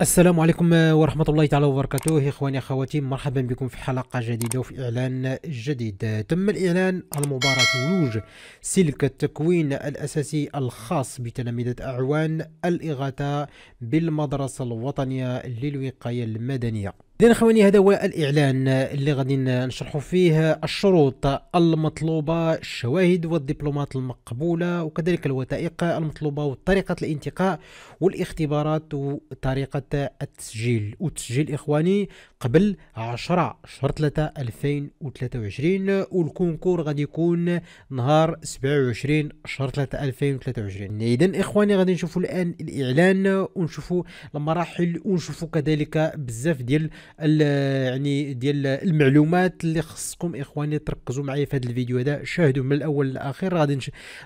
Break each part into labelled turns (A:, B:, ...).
A: السلام عليكم آه، ورحمة الله تعالى وبركاته إخواني أخواتي مرحبا بكم في حلقة جديدة وفي إعلان جديد تم الإعلان عن مباراة ولوج سلك التكوين الأساسي الخاص بتلاميذ أعوان الإغاثة بالمدرسة الوطنية للوقاية المدنية إذن اخواني هذا هو الاعلان اللي غادي نشرحوا فيه الشروط المطلوبه الشواهد والدبلومات المقبوله وكذلك الوثائق المطلوبه وطريقه الانتقاء والاختبارات وطريقه التسجيل وتسجيل اخواني قبل 10 شهر 3 2023 والكونكور غادي يكون نهار 27 شهر 3 2023 إذن اخواني غادي نشوفوا الان الاعلان ونشوفوا المراحل ونشوفوا كذلك بزاف ديال يعني ديال المعلومات اللي خصكم اخواني تركزوا معايا في هذا الفيديو هذا شاهدوا من الاول للاخير غادي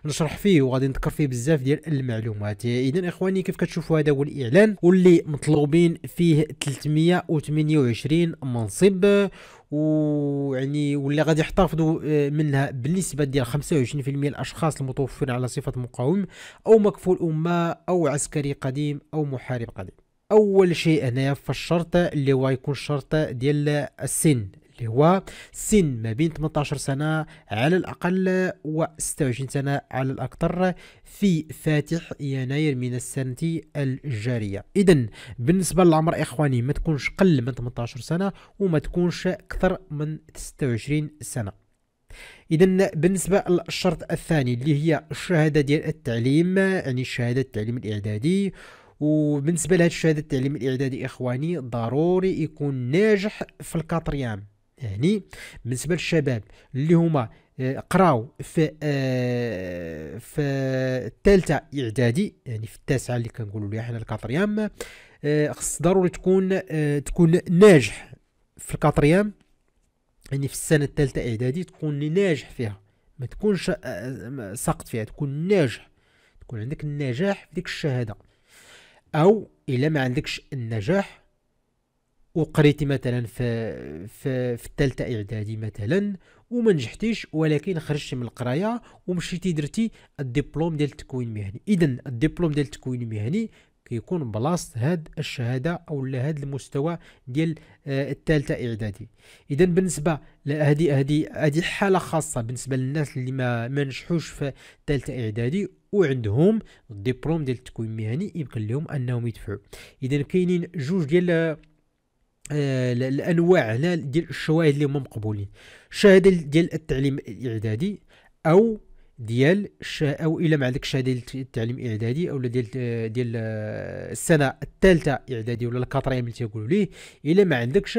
A: نشرح فيه وغادي نذكر فيه بزاف ديال المعلومات اذا اخواني كيف كتشوفوا هذا هو الاعلان واللي مطلوبين فيه 328 منصب ويعني واللي غادي يحتفظوا آه، منها بالنسبه ديال 25% الاشخاص المتوفرين على صفه مقاوم او مكفول امه او عسكري قديم او محارب قديم اول شيء هنايا في الشرط اللي هو يكون الشرط ديال السن اللي هو سن ما بين 18 سنة على الأقل و 26 سنة على الأكثر في فاتح يناير من السنة الجارية إذا بالنسبة للعمر إخواني ما تكونش قل من 18 سنة وما تكونش أكثر من 26 سنة اذا بالنسبه للشرط الثاني اللي هي الشهاده ديال التعليم يعني شهاده التعليم الاعدادي وبالنسبه لهذا الشهاده التعليم الاعدادي اخواني ضروري يكون ناجح في الكاتريام يعني بالنسبه للشباب اللي هما آه، قراو في آه في الثالثه اعدادي يعني في التاسعه اللي كنقولوا ليها حنا الكاتريام آه خص ضروري تكون آه تكون ناجح في الكاتريام يعني في السنه الثالثه اعدادي تكون ناجح فيها ما تكونش آه، آه، ساقط فيها تكون ناجح تكون عندك النجاح في ديك الشهاده او الا ما عندكش النجاح وقريتي مثلا في في في الثالثه اعدادي مثلا وما نجحتيش ولكن خرجتي من القرايه ومشيتي درتي الدبلوم ديال التكوين المهني اذا الدبلوم ديال التكوين المهني كيكون بلاص هاد الشهاده او هاد المستوى ديال آه، الثالثه اعدادي اذا بالنسبه لهذه هذه هذه حاله خاصه بالنسبه للناس اللي ما ما نجحوش في الثالثه اعدادي وعندهم الدبلوم ديال التكوين المهني يمكن لهم انهم يدفعوا اذا كاينين جوج ديال آه، الانواع الانواع ديال الشواهد اللي هما مقبولين شهاده ديال التعليم الاعدادي او ديال او الا ما عندك شهاده التعليم الاعدادي او ديال آه، ديال آه، السنه الثالثه اعدادي ولا الكاتريم اللي تيقولوا ليه الا ما عندكش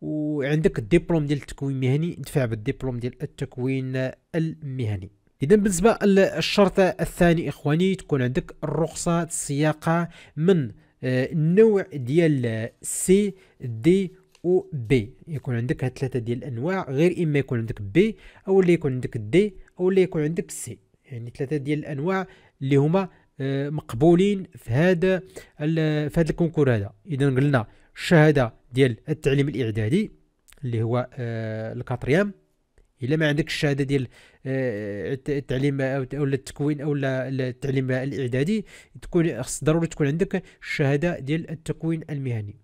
A: وعندك الدبلوم ديال التكوين المهني دفع بالدبلوم ديال التكوين المهني اذا بالنسبه للشرط الثاني اخواني تكون عندك الرخصه السياقه من النوع آه، ديال سي دي و بي يكون عندك هاد ثلاثه ديال الانواع غير اما يكون عندك بي او اللي يكون عندك دي او اللي يكون عندك سي يعني ثلاثه ديال الانواع اللي هما آه، مقبولين في هذا في هذا الكونكور هذا اذا قلنا الشهاده ديال التعليم الاعدادي اللي هو آه، الكاتريام الا ما عندك الشهاده ديال آه، التعليم او التكوين او التعليم الاعدادي تكون خص ضروري تكون عندك الشهاده ديال التكوين المهني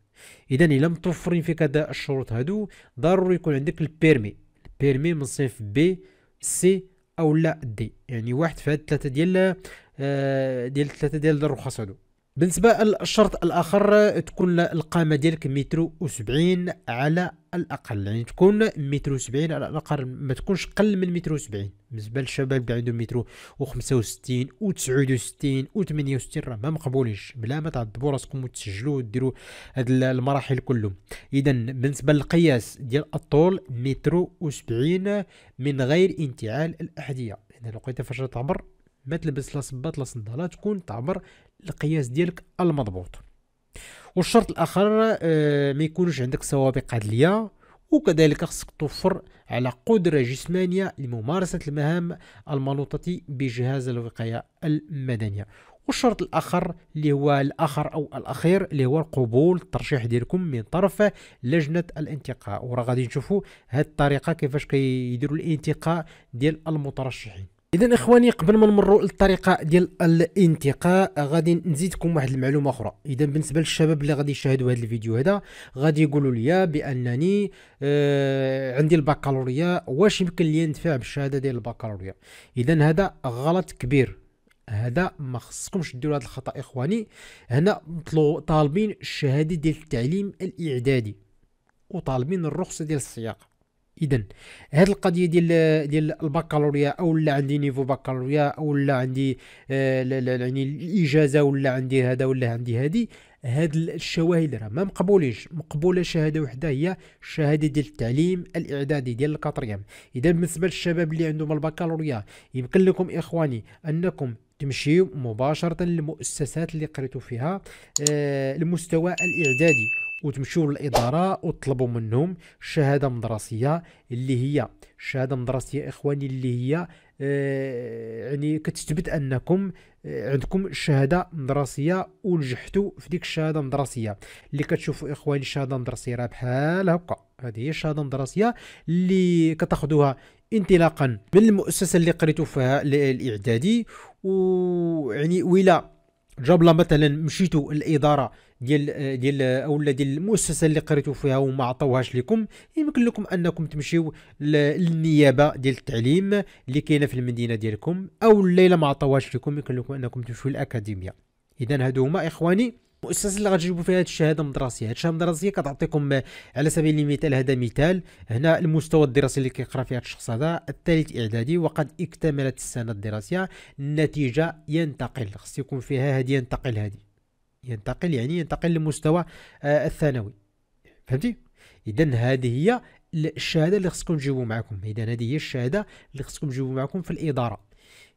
A: اذا الا متوفرين فيك هذا الشروط هادو ضروري يكون عندك البيرمي البيرمي من صنف بي سي او لا دي يعني واحد في هاد الثلاثه ديال آه، ديال الثلاثه ديال الرخص هادو بالنسبه للشرط الاخر تكون القامه ديالك متر و70 على الاقل يعني تكون متر و70 على الاقل ما تكونش قل من متر و70 بالنسبه للشباب اللي عندهم متر و65 و69 و68 راه ما مقبولينش بلا ما تعذبوا راسكم وتسجلوا وديروا هاد المراحل كلهم اذا بالنسبه للقياس ديال الطول متر و70 من غير انتعال الاحذيه لان يعني لقيتها فاش تعبر ما تلبس لا صبات لا صندالة تكون تعبر القياس ديالك المضبوط والشرط الاخر آه، ما يكونش عندك سوابق عدليه وكذلك خصك توفر على قدرة جسمانية لممارسة المهام المنوطة بجهاز الوقاية المدنية والشرط الآخر اللي هو الآخر أو الأخير اللي هو القبول الترشيح ديالكم من طرف لجنة الانتقاء وراه غادي نشوفوا هاد الطريقة كيفاش كيديروا الانتقاء ديال المترشحين اذا اخواني قبل ما نمروا للطريقه ديال الانتقاء غادي نزيدكم واحد المعلومه اخرى اذا بالنسبه للشباب اللي غادي يشاهدوا هذا الفيديو هذا غادي يقولوا لي بانني آه عندي البكالوريا واش يمكن لي ندفع بالشهاده ديال البكالوريا اذا هذا غلط كبير هذا ما خصكمش ديروا هذا الخطا اخواني هنا طالبين الشهاده ديال التعليم الاعدادي وطالبين الرخصه ديال السياقه اذا هذه القضيه ديال ديال البكالوريا او ولا عندي نيفو بكالوريا او ولا عندي آه، يعني الاجازه ولا عندي هذا ولا عندي هذه هاد الشواهد راه ما مقبولينش مقبوله شهاده وحده هي الشهاده ديال التعليم الاعدادي ديال الكاتريام اذا بالنسبه للشباب اللي عندهم البكالوريا يمكن لكم اخواني انكم تمشيو مباشره للمؤسسات اللي قريتو فيها آه المستوى الاعدادي وتمشيو للاداره وتطلبوا منهم شهاده مدرسيه اللي هي الشهاده المدرسيه اخواني اللي هي آه، يعني كتثبت انكم آه، عندكم شهاده مدرسيه ونجحتوا في ديك الشهاده المدرسيه اللي كتشوفوا اخواني الشهاده المدرسيه راه بحال هكا هذه هي الشهاده المدرسيه اللي كتاخذوها انطلاقا من المؤسسه اللي قريتوا فيها الاعدادي ويعني ولا جاب مثلا مشيتوا الاداره ديال ديال اولا ديال المؤسسه اللي قريتو فيها وما عطاوهاش لكم يمكن لكم انكم تمشيو للنيابه ديال التعليم اللي كاينه في المدينه ديالكم او الا ما عطاوهاش لكم يمكن لكم انكم تمشيو للاكاديميه اذا هادو هما اخواني المؤسسه اللي غتجيبوا فيها هذه الشهاده المدرسيه هذه الشهاده المدرسيه كتعطيكم على سبيل المثال هذا مثال هنا المستوى الدراسي اللي كيقرا فيه هذا الشخص هذا الثالث اعدادي وقد اكتملت السنه الدراسيه النتيجه ينتقل خص يكون فيها هذه ينتقل هذه ينتقل يعني ينتقل للمستوى آه، الثانوي فهمتي اذا هذه هي الشهاده اللي خصكم تجيبوا معكم اذا هذه هي الشهاده اللي خصكم تجيبوا معكم في الاداره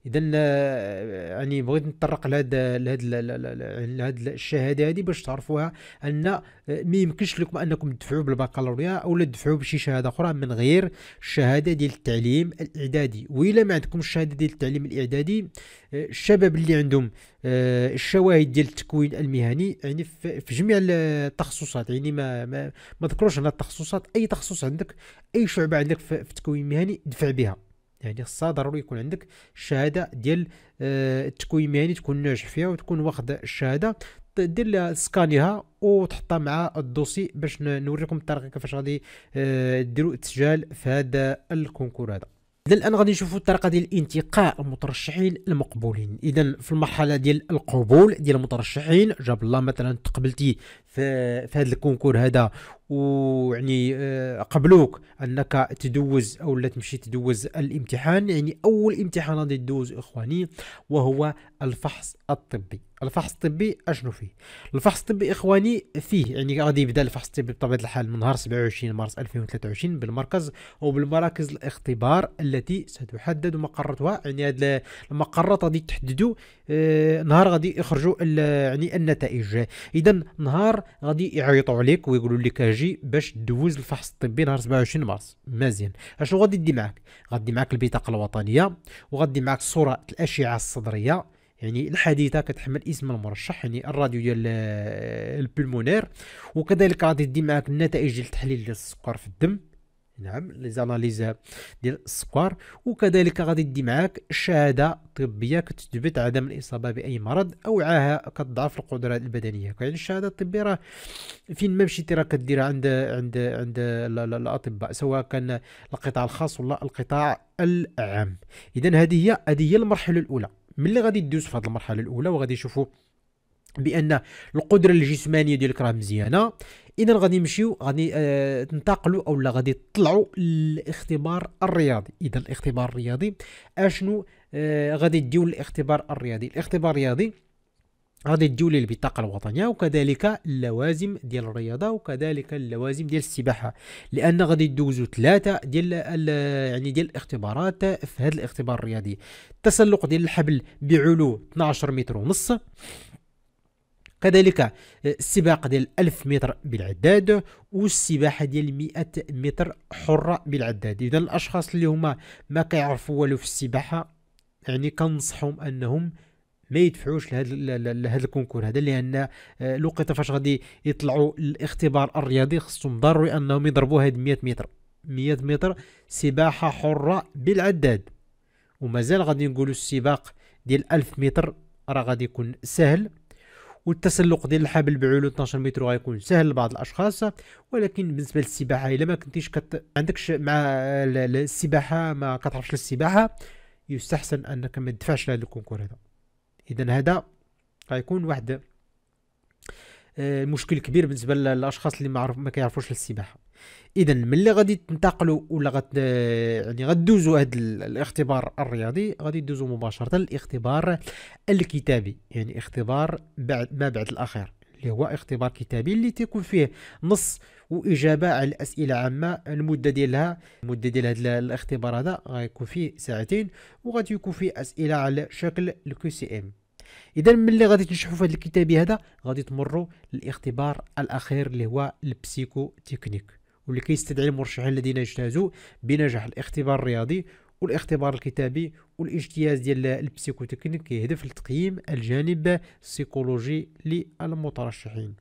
A: اذا آه، يعني بغيت نتطرق لهذا لهذا يعني الشهاده هذه باش تعرفوها ان آه، ما يمكنش لكم انكم تدفعوا بالبكالوريا او تدفعوا بشي شهاده اخرى من غير الشهاده ديال التعليم الاعدادي والا ما عندكم الشهاده ديال التعليم الاعدادي آه، الشباب اللي عندهم الشواهد ديال التكوين المهني يعني في جميع التخصصات يعني ما ما, ما ذكروش هنا التخصصات اي تخصص عندك اي شعبه عندك في التكوين المهني دفع بها يعني خصها ضروري يكون عندك شهاده ديال التكوين آه، المهني تكون ناجح فيها وتكون واخد الشهاده دير لها سكانيها وتحطها مع الدوسي باش نوريكم الطريقه كيفاش غادي آه، ديروا التسجيل في هذا الكونكور هذا اذا الان غادي نشوفوا الطريقه ديال انتقاء المترشحين المقبولين اذا في المرحله ديال القبول ديال المترشحين جاب الله مثلا تقبلتي في, في هذا الكونكور هذا ويعني آه، قبلوك انك تدوز او لا تمشي تدوز الامتحان يعني اول امتحان غادي تدوز اخواني وهو الفحص الطبي الفحص الطبي اشنو فيه الفحص الطبي اخواني فيه يعني غادي يبدا الفحص الطبي بطبيعه الحال من نهار 27 مارس 2023 بالمركز وبالمراكز الاختبار التي ستحدد مقرتها يعني هاد المقرات غادي تحددوا آه، نهار غادي يخرجوا يعني النتائج اذا نهار غادي يعيطوا عليك ويقولوا لك تحتاجي باش دوز الفحص الطبي نهار 27 مارس مزيان اشنو غادي دي معاك غادي معاك البطاقه الوطنيه وغادي معاك صوره الاشعه الصدريه يعني الحديثه كتحمل اسم المرشح يعني الراديو ديال آه، البلمونير وكذلك غادي دي معاك النتائج ديال التحليل ديال السكر في الدم نعم لي زاناليز ديال السكر وكذلك غادي دي معاك شهاده طبيه كتثبت عدم الاصابه باي مرض او عاهه كتضعف القدره البدنيه يعني الشهاده الطبيه راه فين ما مشيتي راه كديرها عند عند عند الاطباء سواء كان القطاع الخاص ولا القطاع العام اذا هذه هي هذه هي المرحله الاولى ملي غادي دوز في هذه المرحله الاولى وغادي يشوفوا بان القدره الجسمانيه ديالك راه مزيانه اذا غادي نمشيو غادي آه او اولا غادي تطلعوا للاختبار الرياضي اذا الاختبار الرياضي اشنو آه غادي ديو الاختبار الرياضي الاختبار الرياضي غادي ديو لي البطاقه الوطنيه وكذلك اللوازم ديال الرياضه وكذلك اللوازم ديال السباحه لان غادي تدوزو ثلاثه ديال يعني ديال الاختبارات في هذا الاختبار الرياضي التسلق ديال الحبل بعلو 12 متر ونص كذلك آه، السباق ديال 1000 متر بالعداد والسباحه ديال 100 متر حره بالعداد اذا الاشخاص اللي هما ما كيعرفوا والو في السباحه يعني كنصحهم انهم ما يدفعوش لهذا لهذا الكونكور هذا لان آه، الوقيته فاش غادي يطلعوا الاختبار الرياضي خصهم ضروري انهم يضربوا هاد 100 متر 100 متر سباحه حره بالعداد ومازال غادي نقولوا السباق ديال 1000 متر راه غادي يكون سهل والتسلق ديال الحبل بعلو 12 متر غيكون سهل لبعض الاشخاص ولكن بالنسبه للسباحه الا ما كنتيش كت... عندكش مع السباحه ما كتعرفش السباحه يستحسن انك ما تدفعش لهذا الكونكور هذا اذا هذا غيكون واحد المشكل آه، كبير بالنسبه للاشخاص اللي ما, ما كيعرفوش السباحه اذا ملي غادي تنتقلوا ولا غد يعني غدوزوا هذا الاختبار الرياضي غادي تدوزوا مباشره الاختبار الكتابي يعني اختبار بعد ما بعد الاخير اللي هو اختبار كتابي اللي تيكون فيه نص واجابه على اسئله عامه المده ديالها المده ديال هذا الاختبار هذا غيكون فيه ساعتين وغادي يكون فيه اسئله على شكل الكو سي ام اذا ملي غادي تنجحوا في هذا الكتابي هذا غادي تمروا للاختبار الاخير اللي هو البسيكو تكنيك واللي كيستدعي المرشحين الذين اجتازوا بنجاح الاختبار الرياضي والاختبار الكتابي والاجتياز ديال البسيكوتكنيك كيهدف لتقييم الجانب السيكولوجي للمترشحين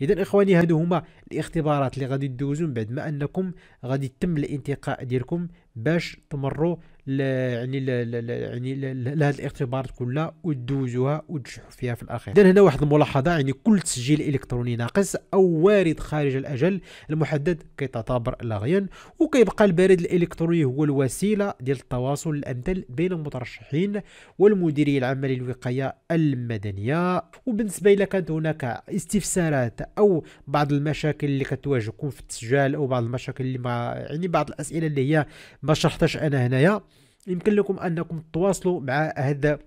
A: اذا اخواني هادو هما الاختبارات اللي غادي تدوزو من بعد ما انكم غادي تم الانتقاء ديالكم باش تمروا يعني ل يعني لهذا الاختبارات كلها ودوزوها وتنجحوا فيها في الاخير اذا هنا واحد الملاحظه يعني كل تسجيل الكتروني ناقص او وارد خارج الاجل المحدد كيتعتبر لاغيا وكيبقى البريد الالكتروني هو الوسيله ديال التواصل الامثل بين المترشحين والمديريه العامه للوقايه المدنيه وبالنسبه الى كانت هناك استفسارات او بعض المشاكل اللي كتواجهكم في التسجيل او بعض المشاكل اللي ما يعني بعض الاسئله اللي هي ما شرحتهاش انا هنايا يمكن لكم انكم تواصلوا مع هذا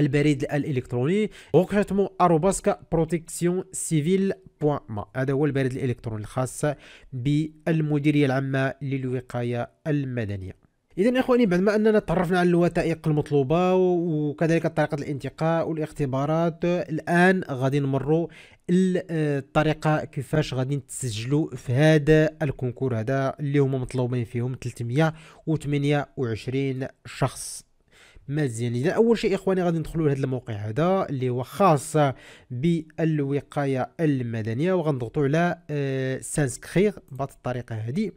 A: البريد الالكتروني غوكريتمون اروباسكا بروتيكسيون سيفيل بوان ما هذا هو البريد الالكتروني الخاص بالمديريه العامه للوقايه المدنيه اذا اخواني بعد ما اننا تعرفنا على الوثائق المطلوبه وكذلك طريقه الانتقاء والاختبارات الان غادي نمروا الطريقه كيفاش غادي تسجلوا في هذا الكونكور هذا اللي هما مطلوبين فيهم 328 شخص مزيان اذا اول شيء اخواني غادي ندخلوا لهذا الموقع هذا اللي هو خاص بالوقايه المدنيه وغنضغطوا على آه، سانسكريغ بهذه الطريقه هذه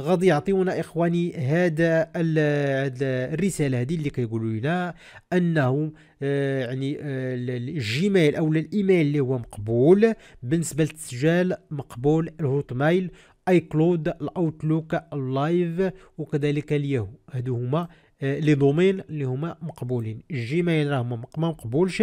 A: غادي يعطيونا اخواني هذا الرساله هذه اللي كيقولوا لنا انه آه، يعني آه، الجيميل او الايميل اللي هو مقبول بالنسبه للتسجيل مقبول الهوت مايل اي كلود الاوتلوك اللايف وكذلك اليهو هادو هما آه، لي دومين اللي هما مقبولين الجيميل راه ما مقبولش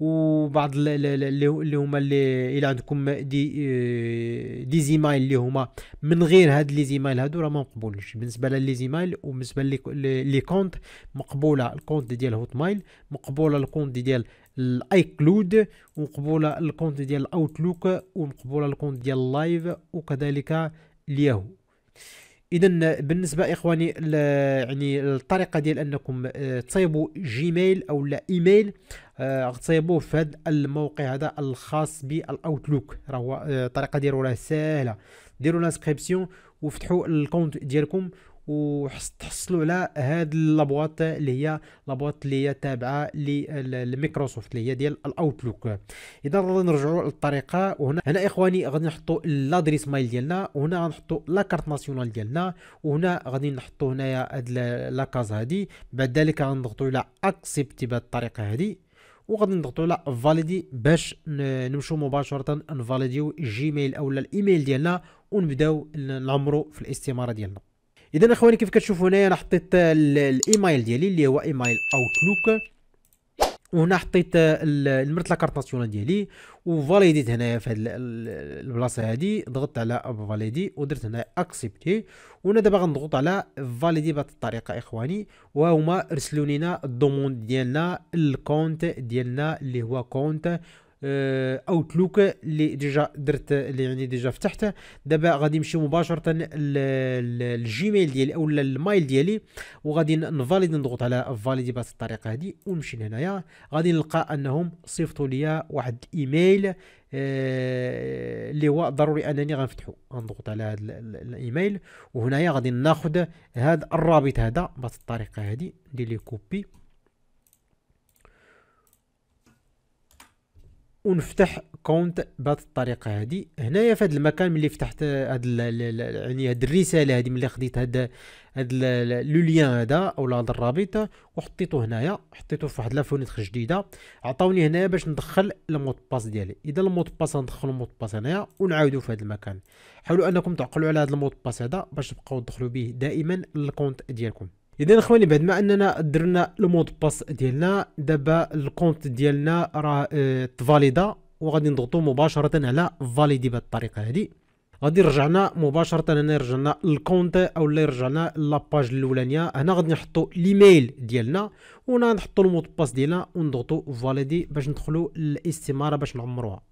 A: وبعض اللي هما اللي الى عندكم دي آه، دي زيمايل اللي هما من غير هاد لي زيمايل هادو راه ما مقبولش بالنسبه للي زيمايل وبالنسبه لي كونت مقبوله الكونت ديال هوت مايل مقبوله الكونت ديال الاي كلود ومقبوله الكونت ديال الاوتلوك ومقبوله الكونت ديال اللايف وكذلك الياهو اذا بالنسبه اخواني يعني الطريقه ديال انكم آه، تصيبوا جيميل او لا ايميل آه، غتصيبوه في هذا الموقع هذا الخاص بالاوتلوك راه هو آه، الطريقه ديالو راه ساهله ديروا سكريبسيون وفتحوا الكونت ديالكم وتحصلوا على هاد لابواط اللي هي لابواط اللي هي تابعه لميكروسوفت اللي هي ديال الاوتلوك اذا غادي نرجعوا للطريقه وهنا هنا اخواني غادي نحطوا لادريس مايل ديالنا وهنا غنحطوا لا كارت ناسيونال ديالنا وهنا غادي نحطوا هنايا هاد لاكاز هادي بعد ذلك غنضغطوا على اكسبتي بهذه الطريقه هادي وغادي نضغطوا على فاليدي باش نمشوا مباشره نفاليديو جيميل اولا الايميل ديالنا ونبداو نعمرو في الاستماره ديالنا اذا اخواني كيف كتشوفوا هنايا انا حطيت الايميل ديالي اللي هو ايميل اوتلوك وهنا حطيت المرت لاكارت ناسيونال ديالي وفاليديت هنايا في هاد البلاصه هادي ضغطت على فاليدي ودرت هنا اكسبتي وهنا دابا غنضغط على فاليدي بهاد الطريقه اخواني وهما ارسلوا لينا الضمون ديالنا الكونت ديالنا اللي هو كونت آه، اوتلوك اللي ديجا درت اللي يعني ديجا فتحته دابا غادي نمشي مباشره للجيميل ديالي او المايل ديالي وغادي نفاليد نضغط على فاليدي بهذه الطريقه هذه ونمشي لهنايا غادي نلقى انهم صيفطوا لي واحد الايميل آه، اللي هو ضروري انني غنفتحو غنضغط على هذا الايميل وهنايا غادي ناخذ هذا الرابط هذا بهذه الطريقه هذه ندير ليه كوبي ونفتح كونت بهذه الطريقه هذه هنايا في هذا المكان ملي فتحت هاد يعني هاد الرساله هذه ملي خديت هاد هاد لو ليان هذا ولا هاد الرابط وحطيته هنايا حطيته في واحد لا جديده عطاوني هنايا باش ندخل المود باس ديالي اذا المود باس ندخل المود باس هنايا ونعاودو في هذا المكان حاولوا انكم تعقلوا على هاد المود باس هذا باش تبقاو تدخلوا به دائما للكونت ديالكم اذا اخواني بعد ما اننا درنا المود باس ديالنا دابا الكونت ديالنا راه اه تفاليدا وغادي نضغطو مباشره على فاليدي بهذه الطريقه هذه غادي رجعنا مباشره هنا رجعنا الكونت اولا رجعنا لاباج الاولانيه هنا غادي نحطو الايميل ديالنا وهنا نحطوا المود باس ديالنا ونضغطوا فاليدي باش ندخلو للاستماره باش نعمروها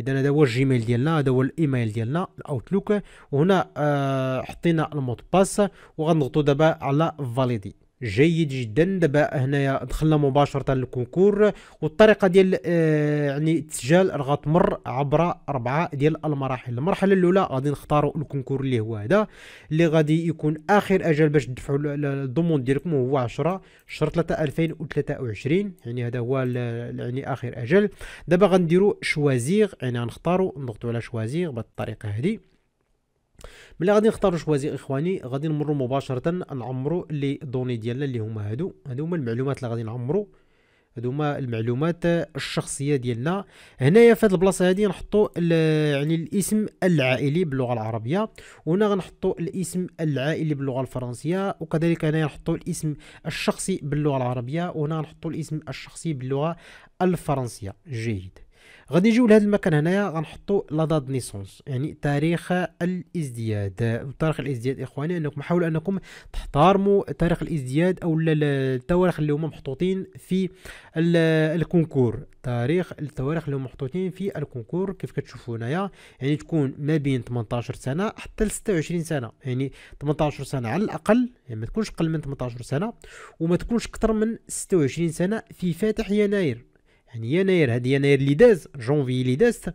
A: اذا هذا هو الجيميل ديالنا هذا هو الايميل ديالنا الاوتلوك وهنا آه، حطينا المود باس وغنضغطوا دابا على فاليدي جيد جدا دابا هنايا دخلنا مباشره للكونكور والطريقه ديال آه يعني التسجيل غتمر عبر اربعه ديال المراحل المرحله الاولى غادي نختاروا الكونكور اللي هو هذا اللي غادي يكون اخر اجل باش تدفعوا الضمون ديالكم هو 10 شهر 3 2023 يعني هذا هو يعني اخر اجل دابا غنديروا شوازيغ يعني غنختاروا نضغطوا على شوازيغ بهذه الطريقه هذه ملي غادي نختاروا شوازي اخواني غادي نمروا مباشره نعمروا لي دوني ديالنا اللي هما هادو هادو هما المعلومات اللي غادي نعمروا هادو هما المعلومات الشخصيه ديالنا هنايا في هذه البلاصه هادي نحطوا يعني الاسم العائلي باللغه العربيه وهنا غنحطوا الاسم العائلي باللغه الفرنسيه وكذلك هنايا نحطوا الاسم الشخصي باللغه العربيه وهنا نحطوا الاسم الشخصي باللغه الفرنسيه جيد غادي نجيو لهذا المكان هنايا غنحطوا لا دات نيسونس يعني تاريخ الازدياد تاريخ الازدياد اخواني انكم حاولوا انكم تحترموا تاريخ الازدياد او التواريخ اللي هما محطوطين في الكونكور تاريخ التواريخ اللي هما محطوطين في الكونكور كيف كتشوفوا هنايا يعني تكون ما بين 18 سنه حتى ل 26 سنه يعني 18 سنه على الاقل يعني ما تكونش اقل من 18 سنه وما تكونش اكثر من 26 سنه في فاتح يناير يعني يناير هاد يناير اللي داز جونفي اللي دازت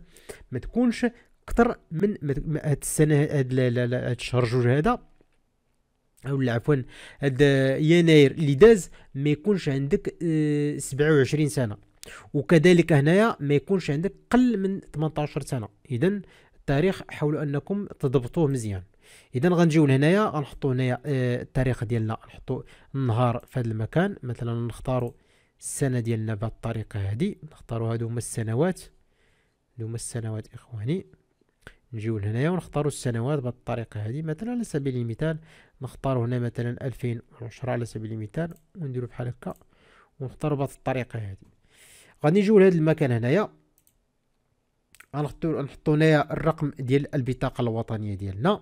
A: ما تكونش اكثر من هاد السنه هاد هاد الشهر جوج هذا او عفوا هاد يناير اللي داز ما يكونش عندك اه 27 سنه وكذلك هنايا ما يكونش عندك قل من 18 سنه اذا التاريخ حاولوا انكم تضبطوه مزيان اذا غنجيو لهنايا غنحطوا هنايا آه، التاريخ ديالنا نحطوا النهار في هذا المكان مثلا نختاروا السنه ديالنا بهاد الطريقه هادي نختاروا هادو هما السنوات هادو هما السنوات اخواني نجيو لهنايا ونختاروا السنوات بهاد الطريقه هادي مثلا على سبيل المثال نختاروا هنا مثلا 2010 على سبيل المثال ونديروا بحال هكا ونختاروا بهاد الطريقه هادي غادي نجيو لهاد المكان هنايا غنحطوا نحطو هنايا الرقم ديال البطاقه الوطنيه ديالنا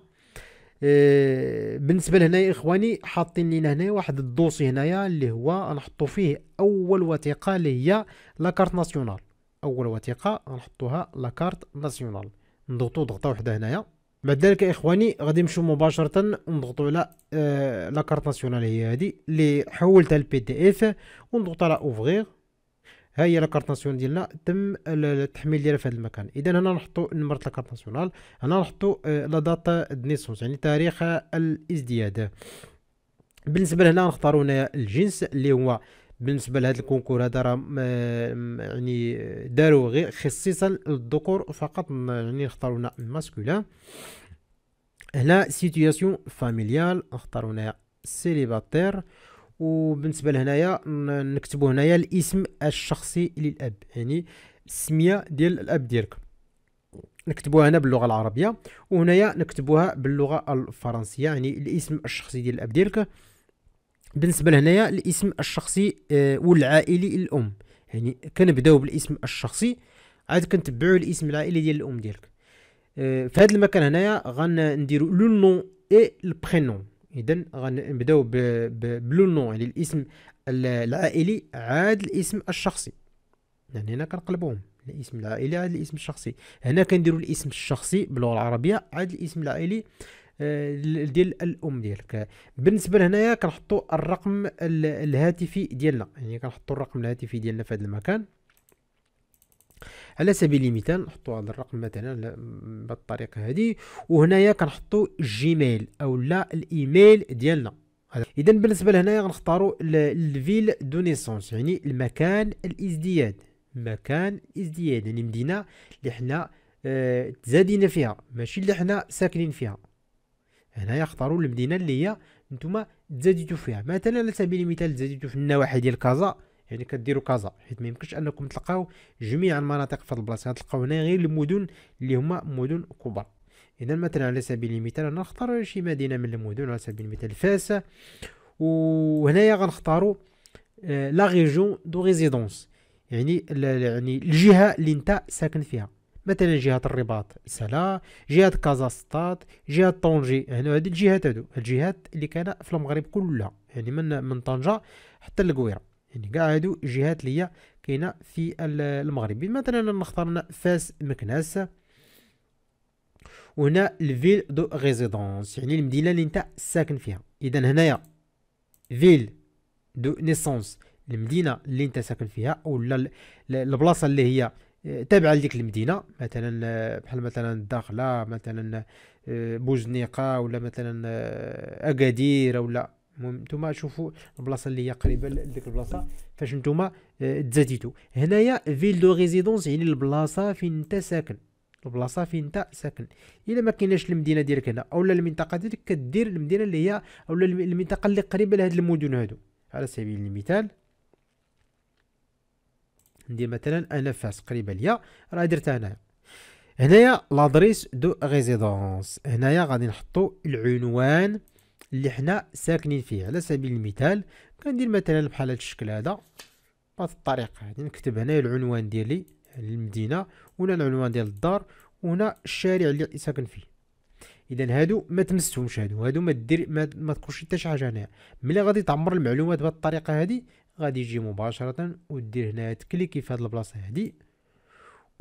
A: آه، بالنسبه لهنا يا اخواني حاطين لنا هنا واحد الدوسي هنايا اللي هو نحطوا فيه اول وثيقه اللي هي لاكارت ناسيونال اول وثيقه غنحطوها لاكارت ناسيونال نضغطوا ضغطه وحده هنايا بعد ذلك يا اخواني غادي نمشيو مباشره نضغطوا على آه لاكارت ناسيونال هي هادي اللي حولتها لبي دي اف ونضغط على اوفغيغ ها هي لاكارت ناسيونال ديالنا تم التحميل ديالها في هذا المكان اذا هنا نحطوا نمره لاكارت ناسيونال هنا نحطوا آه، لا داتا دنيسونس يعني تاريخ الازدياد بالنسبه لهنا نختاروا هنا الجنس اللي هو بالنسبه لهذا الكونكور هذا راه يعني داروا غير خصيصا للذكور فقط يعني نختاروا هنا الماسكولان هنا سيتياسيون فاميليال نختاروا هنا سيليباتير وبالنسبه لهنايا نكتبوا هنايا الاسم الشخصي للاب يعني السميه ديال الاب ديالك نكتبوها هنا باللغه العربيه وهنايا نكتبوها باللغه الفرنسيه يعني الاسم الشخصي ديال الاب ديالك بالنسبه لهنايا الاسم الشخصي آه، والعائلي للام يعني كنبداو بالاسم الشخصي عاد كنتبعوا الاسم العائلي ديال الام ديالك آه، في هذا المكان هنايا غنديروا لو نون اي البرينون اذا غنبداو بلو نو يعني الاسم العائلي عاد الاسم الشخصي يعني هنا كنقلبوهم الاسم العائلي عاد الاسم الشخصي هنا كنديروا الاسم الشخصي باللغه العربيه عاد الاسم العائلي آه، ديال الام ديالك بالنسبه لهنايا كنحطوا الرقم الهاتفي ديالنا يعني كنحطوا الرقم الهاتفي ديالنا في هذا المكان على سبيل المثال نحطوا هذا الرقم مثلا بالطريقه هذه وهنايا كنحطوا الجيميل او لا الايميل ديالنا اذا بالنسبه لهنايا غنختاروا الفيل دو نيسونس يعني المكان الازدياد مكان الازدياد يعني مدينه اللي حنا اه تزادينا فيها ماشي اللي حنا ساكنين فيها هنايا اختاروا المدينه اللي هي نتوما تزاديتو فيها مثلا على سبيل المثال تزاديتو في النواحي ديال كازا يعني كديروا كازا حيت ما يمكنش انكم تلقاو جميع المناطق في البلاصه غتلقاو يعني هنا غير المدن اللي هما مدن كبار اذا مثلا على سبيل المثال انا نختار شي مدينه من المدن على سبيل المثال فاس وهنايا غنختاروا آه، لا ريجون دو ريزيدونس يعني يعني الجهه اللي انت ساكن فيها مثلا جهه الرباط سلا جهه كازا سطات جهه طنجي هنا هذه الجهات هادو الجهات اللي كان في المغرب كلها يعني من من طنجه حتى للقويره يعني كاع هادو جهات اللي هي كاينه في المغرب مثلا نختار فاس مكناس وهنا الفيل دو ريزيدونس يعني المدينه اللي انت ساكن فيها اذا هنايا فيل دو نيسونس المدينه اللي انت ساكن فيها ولا البلاصه اللي هي آه، تابعه لديك المدينه مثلا آه، بحال مثلا الداخله مثلا آه، بوزنيقه ولا مثلا اكادير ولا المهم نتوما شوفوا البلاصه اللي هي قريبه لديك البلاصه فاش نتوما آه، تزاديتو هنايا فيل دو ريزيدونس يعني البلاصه فين انت ساكن البلاصه فين انت ساكن الا ما كايناش المدينه ديالك هنا اولا المنطقه ديالك كدير المدينه اللي هي اولا المنطقه اللي قريبه لهاد المدن هادو على سبيل المثال ندير مثلا انا فاس قريبه ليا راه درتها هنايا هنايا لادريس دو ريزيدونس هنايا غادي نحطو العنوان اللي حنا ساكنين فيه على سبيل المثال كندير مثلا بحال هذا الشكل هذا بهذه الطريقه هذه نكتب هنا العنوان ديالي المدينه وهنا العنوان ديال الدار وهنا الشارع اللي ساكن فيه اذا هادو ما تمسهمش هادو هادو ما دير ما, ما تكونش حتى شي حاجه هنا ملي غادي تعمر المعلومات بهذه الطريقه هذه غادي يجي مباشره ودير هنا تكليكي في هاد البلاصه هادي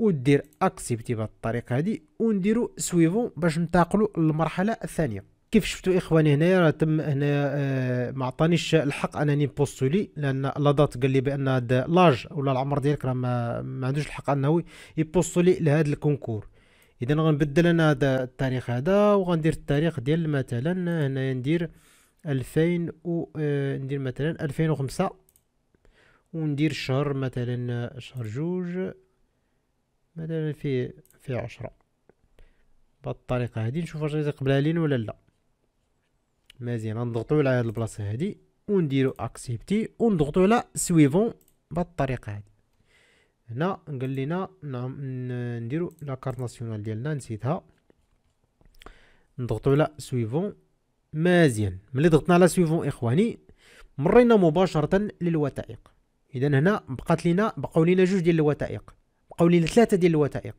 A: ودير اكسبتي بهاد الطريقه هادي ونديرو سويفون باش ننتقلوا للمرحله الثانيه كيف شفتوا اخواني هنايا راه تم هنايا آه، ما عطانيش الحق انني بوستولي لان لادات قال لي بان هاد لاج ولا العمر ديالك راه ما, عندوش الحق انه يبوستولي لهذا الكونكور اذا غنبدل انا هذا التاريخ هذا وغندير التاريخ ديال مثلا هنايا ندير 2000 و آه، ندير مثلا 2005 وندير شهر مثلا آه، شهر جوج مثلا في في عشرة بهاد الطريقه هادي نشوف واش قبلها لينا ولا لا مزيان غنضغطو على هاد البلاصه هادي ونديروا اكسبتي ونضغطوا على سويفون بهاد الطريقه هادي هنا قال نعم نديرو لا كارت ناسيونال ديالنا نسيتها نضغطو على سويفون مزيان ملي ضغطنا على سويفون اخواني مرينا مباشره للوثائق اذا هنا بقات لينا بقاو لينا جوج ديال الوثائق بقاو لينا ثلاثه ديال الوثائق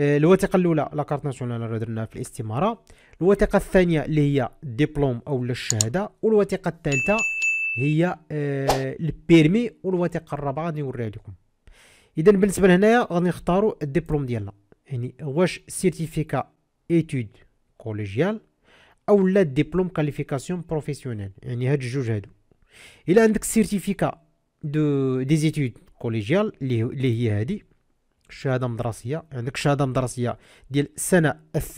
A: الوثيقه الاولى لا كارت ناسيونال اللي درناها في الاستماره الوثيقه الثانيه اللي هي الدبلوم او الشهاده والوثيقه الثالثه هي آه، البيرمي والوثيقه الرابعه غادي نوريها لكم اذا بالنسبه لهنايا غادي نختاروا الدبلوم ديالنا يعني واش سيرتيفيكا ايتود كوليجيال او لا ديبلوم كاليفيكاسيون بروفيسيونيل يعني هاد الجوج هادو الا عندك سيرتيفيكا دو ديزيتود كوليجيال اللي هي هادي شهاده مدرسيه عندك شهاده مدرسيه ديال السنه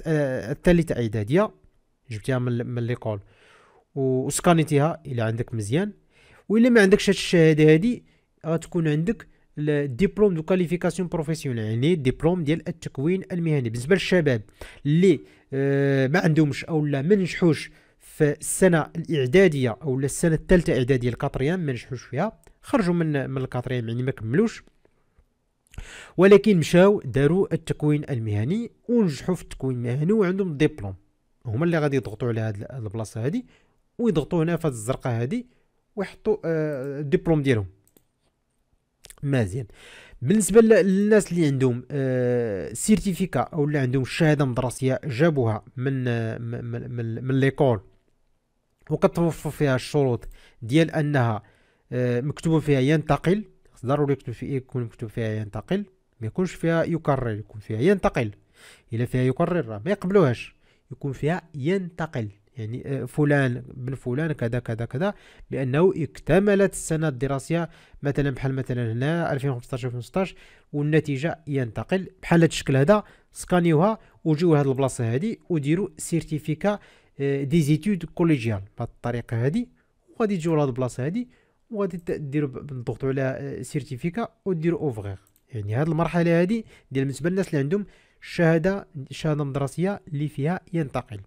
A: آه، الثالثه اعداديه جبتيها من من ليكول وسكانيتيها الى عندك مزيان وإلا ما عندكش هاد الشهاده هادي غتكون عندك الدبلوم دو كاليفيكاسيون بروفيسيونيل يعني الدبلوم ديال التكوين المهني بالنسبه للشباب اللي آه، ما عندهمش اولا ما نجحوش في السنه الاعداديه او السنه الثالثه اعداديه الكاتريام ما نجحوش فيها خرجوا من من الكاتريام يعني ما كملوش ولكن مشاو داروا التكوين المهني ونجحوا في التكوين المهني وعندهم ديبلوم هما اللي غادي يضغطوا على هاد البلاصه هادي ويضغطوا هنا في هاد الزرقاء هادي ويحطوا آه ديالهم مزيان بالنسبه للناس اللي عندهم آه سيرتيفيكا او اللي عندهم شهاده مدرسيه جابوها من آه من, من, من ليكول وكتوفر فيها الشروط ديال انها آه، مكتوبه فيها ينتقل ضروري يكتب فيه إيه؟ يكون مكتوب فيها ينتقل ما يكونش فيها يكرر يكون فيها ينتقل الا فيها يكرر ما يقبلوهاش يكون فيها ينتقل يعني آه، فلان بن فلان كذا كذا كذا لانه اكتملت السنه الدراسيه مثلا بحال مثلا هنا 2015 2016 والنتيجه ينتقل بحال هذا الشكل هذا سكانيوها وجيو لهاد البلاصه هادي وديروا سيرتيفيكا آه، دي زيتود كوليجيال بهاد الطريقه هادي وغادي تجيو لهاد البلاصه هادي وغادي ديروا تضغطوا على آه، سيرتيفيكا وديروا اوفغيغ يعني هذه المرحله هذه ديال بالنسبه للناس اللي عندهم شهاده شهاده مدرسيه اللي فيها ينتقل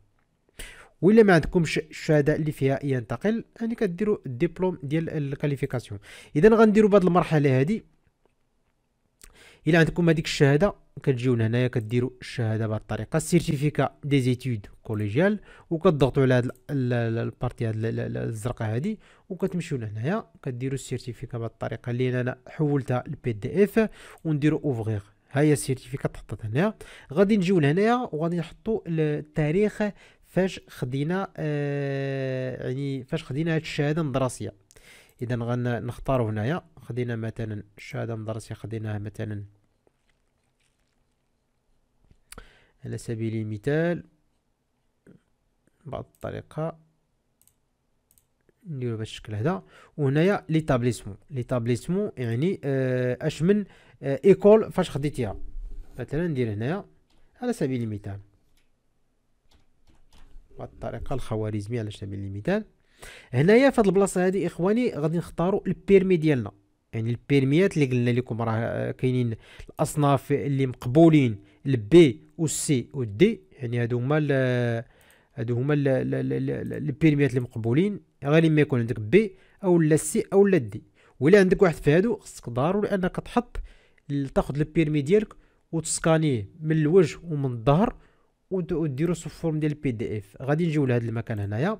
A: ولا ما عندكمش الشهاده اللي فيها ينتقل يعني كديروا الدبلوم ديال الكاليفيكاسيون اذا غنديروا بهذه المرحله هذه الا عندكم هذيك الشهاده كتجيو لهنايا كديروا الشهاده بهذه الطريقه سيرتيفيكا دي زيتود كوليجيال وكتضغطوا على هاد البارتي هاد الزرقاء هادي وكتمشيو لهنايا كديروا السيرتيفيكا بهذه الطريقه اللي انا حولتها للبي دي اف ونديروا اوفغيغ ها هي السيرتيفيكا تحطت هنايا غادي نجيو لهنايا وغادي نحطوا التاريخ فاش خدينا آه يعني فاش خدينا هاد الشهاده المدرسيه اذا غنختاروا هنايا خدينا مثلا الشهاده المدرسيه خديناها مثلا على سبيل المثال بعض الطريقه نديرو بهذا الشكل هذا وهنايا ليتابليسمون ليتابليسمون يعني آه، اش من ايكول آه، فاش خديتيها مثلا ندير هنايا على سبيل المثال بهذه الطريقه الخوارزميه على سبيل المثال هنايا في هاد البلاصه هادي اخواني غادي نختارو البيرمي ديالنا يعني البيرميات اللي قلنا لكم راه آه، كاينين الاصناف اللي مقبولين البي والسي والدي يعني هادو هما هادو هما البيرميات المقبولين غير ما يكون عندك بي او لا سي او لا دي ولا عندك واحد في هادو خصك ضروري انك تحط تاخذ البيرمي ديالك وتسكانيه من الوجه ومن الظهر وديرو سو فورم ديال البي دي اف غادي نجيو لهاد المكان هنايا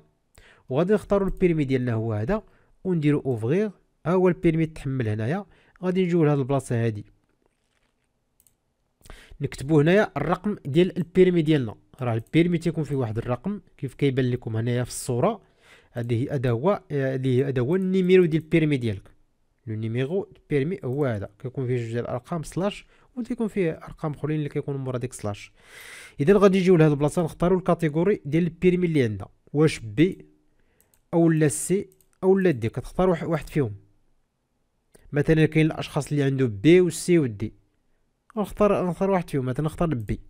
A: وغادي نختاروا البيرمي ديالنا هو هذا ونديرو اوفغيغ ها هو البيرمي تحمل هنايا غادي نجيو لهاد البلاصه هادي نكتبو هنايا الرقم ديال البيرمي ديالنا راه البيرمي تيكون فيه واحد الرقم كيف كيبان لكم هنايا في الصوره هذه هذا هو هذه هذا هو النيميرو ديال البيرمي ديالك لو نيميرو بيرمي هو هذا كيكون فيه جوج ديال الارقام سلاش وتيكون فيه ارقام اخرين اللي كيكونوا مورا ديك سلاش اذا غادي نجيو لهاد البلاصه نختاروا الكاتيجوري ديال البيرمي اللي عندنا واش بي اولا سي اولا دي كتختار واحد فيهم مثلا كاين الاشخاص اللي عنده بي و سي و دي نختار نختار واحد فيهم مثلا نختار بي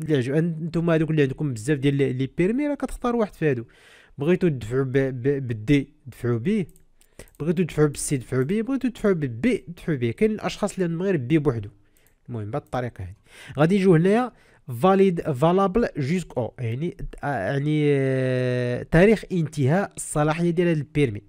A: اللي عجب انتم هذوك اللي عندكم بزاف ديال لي بيرمي راه كتختار واحد في هادو بغيتو تدفعوا بالدي دفعوا بيه بغيتو تدفعوا بالسي دفعوا بيه بغيتو تدفعوا بالبي دفعوا بيه كاين الاشخاص اللي عندهم غير بي بوحدو المهم بهاد الطريقه هذه غادي يجوا هنايا فاليد فالابل جوسك او يعني آه، يعني آه، تاريخ انتهاء الصلاحيه ديال هذا البيرمي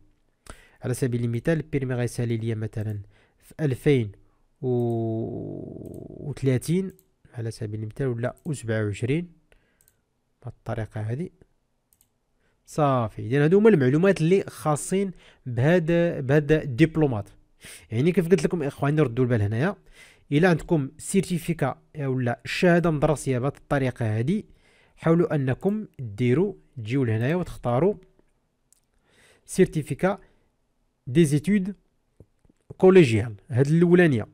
A: على سبيل المثال البيرمي غيسالي ليا مثلا في 2000 و 30 على سبيل المثال ولا و 27 بهاد الطريقه هادي صافي اذا هادو هما المعلومات اللي خاصين بهاد بهاد الدبلومات يعني كيف قلت لكم اخواني ردوا البال هنايا الا عندكم سيرتيفيكا ولا شهاده مدرسيه بهاد الطريقه هادي حاولوا انكم ديروا تجيو لهنايا وتختاروا سيرتيفيكا دي زيتود كوليجيال هاد الاولانيه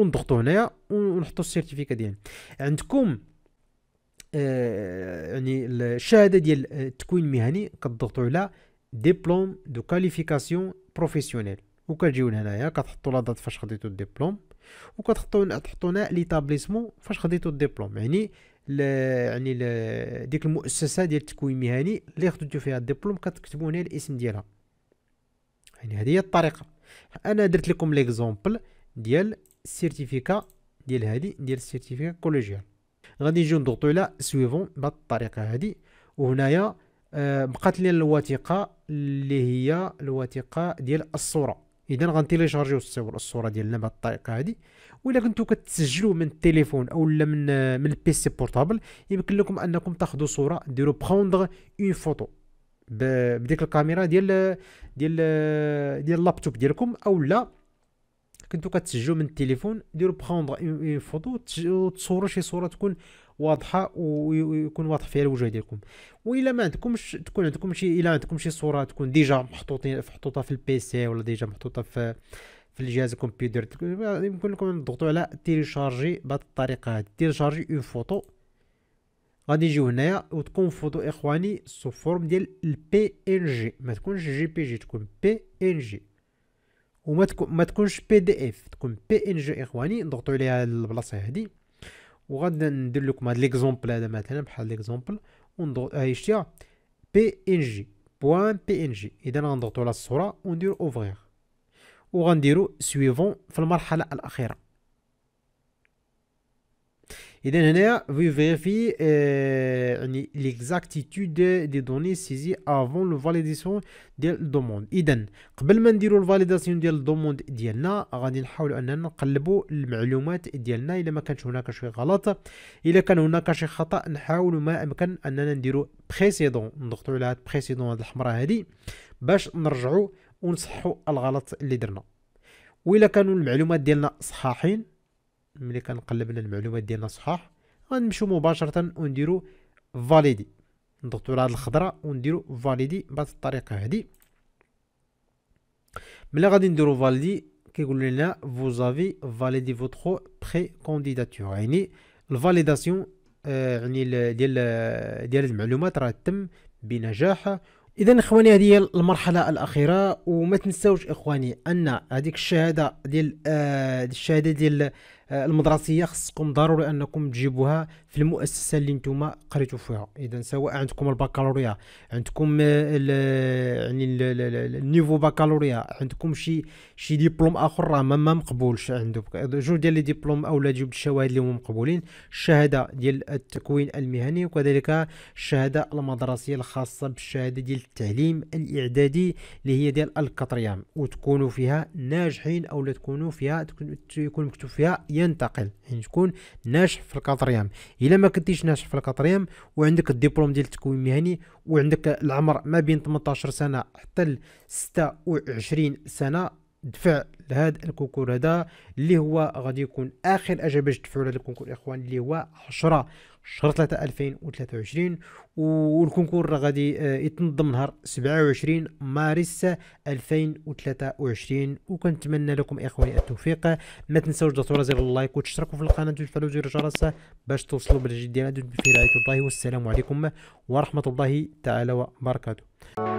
A: ونضغطوا هنايا ونحطوا السيرتيفيكا ديالنا عندكم آه يعني الشهاده ديال التكوين المهني كتضغطوا على ديبلوم دو كاليفيكاسيون بروفيسيونيل وكتجيو لهنايا كتحطوا لا دات فاش خديتو الدبلوم وكتحطوا تحطوا هنا ليتابليسمون فاش خديتو الدبلوم يعني ل يعني ل ديك المؤسسه ديال التكوين المهني اللي خديتو فيها الدبلوم كتكتبوا هنا الاسم ديالها يعني هذه هي الطريقه انا درت لكم ليكزومبل ديال السيرتيفيكا ديال هادي ديال السيرتيفيكا كوليجيال غادي نجيو نضغطو على سويفون بهاد الطريقه هادي وهنايا آه بقات لي الوثيقه اللي هي الوثيقه ديال الصوره اذا غنتيليشارجيو الصور الصوره ديالنا بهاد الطريقه هادي ولا كنتو كتسجلوا من التليفون اولا من آه، من البيسي بورتابل يمكن لكم انكم تاخذوا صوره ديروا بروندغ اون فوتو بديك الكاميرا ديال آه، ديال آه، ديال اللابتوب ديالكم اولا كنتو كتسجلوا من التليفون ديروا بروندر اون فوتو وتصوروا شي صوره تكون واضحه ويكون واضح فيها الوجه ديالكم والا ما عندكمش تكون عندكم شي الا عندكم شي صوره تكون ديجا محطوطين محطوطه في البيسي ولا ديجا محطوطه في في الجهاز الكمبيوتر يمكن لكم تضغطوا على تيليشارجي بهذه الطريقه هذه تيليشارجي اون فوتو غادي نجيو هنايا وتكون فوتو اخواني سو فورم ديال البي ان جي ما تكونش جي بي جي تكون بي ان جي وما تكو ما تكونش بي دي اف تكون بي ان جي اخواني نضغطوا عليها البلاصه هذه وغادي ندير لكم هاد ليكزومبل هذا مثلا بحال ليكزومبل ونضغط هاي شتي بي ان جي بوان بي ان جي اذا غنضغطوا على الصوره وندير اوفغيغ وغنديروا سويفون في المرحله الاخيره اذا هنايا فيريفي يعني ليكزاكتيتود دي دوني سيزي افون لو فاليديسيون ديال الدوموند اذا قبل ما نديرو الفاليداسيون ديال الدوموند ديالنا غادي نحاولوا اننا نقلبوا المعلومات ديالنا الا ما كانش هناك شي غلط الا كان هناك شي خطا نحاولوا ما امكن اننا نديرو بريسيدون نضغطوا على هاد بريسيدون هاد الحمراء هادي باش نرجعوا ونصحوا الغلط اللي درنا وإلا كانوا المعلومات ديالنا صحاحين ملي كنقلب لنا المعلومات ديالنا صحاح غنمشيو مباشره ونديرو فاليدي نضغطوا على هذه الخضره ونديرو فاليدي بهذه الطريقه هذه ملي غادي نديرو فاليدي كيقول لنا فوزافي فاليدي validé votre pre يعني الفاليداسيون آه، يعني ديال ديال المعلومات راه تم بنجاح اذا اخواني هذه هي المرحله الاخيره وما تنساوش اخواني ان هذيك الشهاده ديال آه الشهاده ديال آه، المدرسيه خصكم ضروري انكم تجيبوها في المؤسسه اللي نتوما قريتوا فيها اذا سواء عندكم البكالوريا عندكم آه، الـ يعني النيفو بكالوريا عندكم شي شي ديبلوم اخر راه ما مقبولش عندو جوج ديال لي ديبلوم اولا جوج الشواهد اللي هما مقبولين الشهاده ديال التكوين المهني وكذلك الشهاده المدرسيه الخاصه بالشهاده ديال التعليم الاعدادي اللي هي ديال الكطريام وتكونوا فيها ناجحين اولا تكونوا فيها يكون مكتوب فيها ينتقل يعني تكون ناجح في الكاتريام الا ما كنتيش ناجح في الكاتريام وعندك الدبلوم ديال التكوين المهني وعندك العمر ما بين 18 سنه حتى ل 26 سنه دفع لهذا الكونكور هذا اللي هو غادي يكون اخر اجابه باش تدفعوا لهذا الكونكور الاخوان اللي هو 10 شهر 3 2023 والكونكور راه غادي آه، يتنظم نهار 27 مارس 2023 وكنتمنى لكم اخواني التوفيق ما تنساوش ضغطوا زر اللايك وتشتركوا في القناه وتفعلوا زر الجرس باش توصلوا بالجديد ديالنا في رعايه الله والسلام عليكم ورحمه الله تعالى وبركاته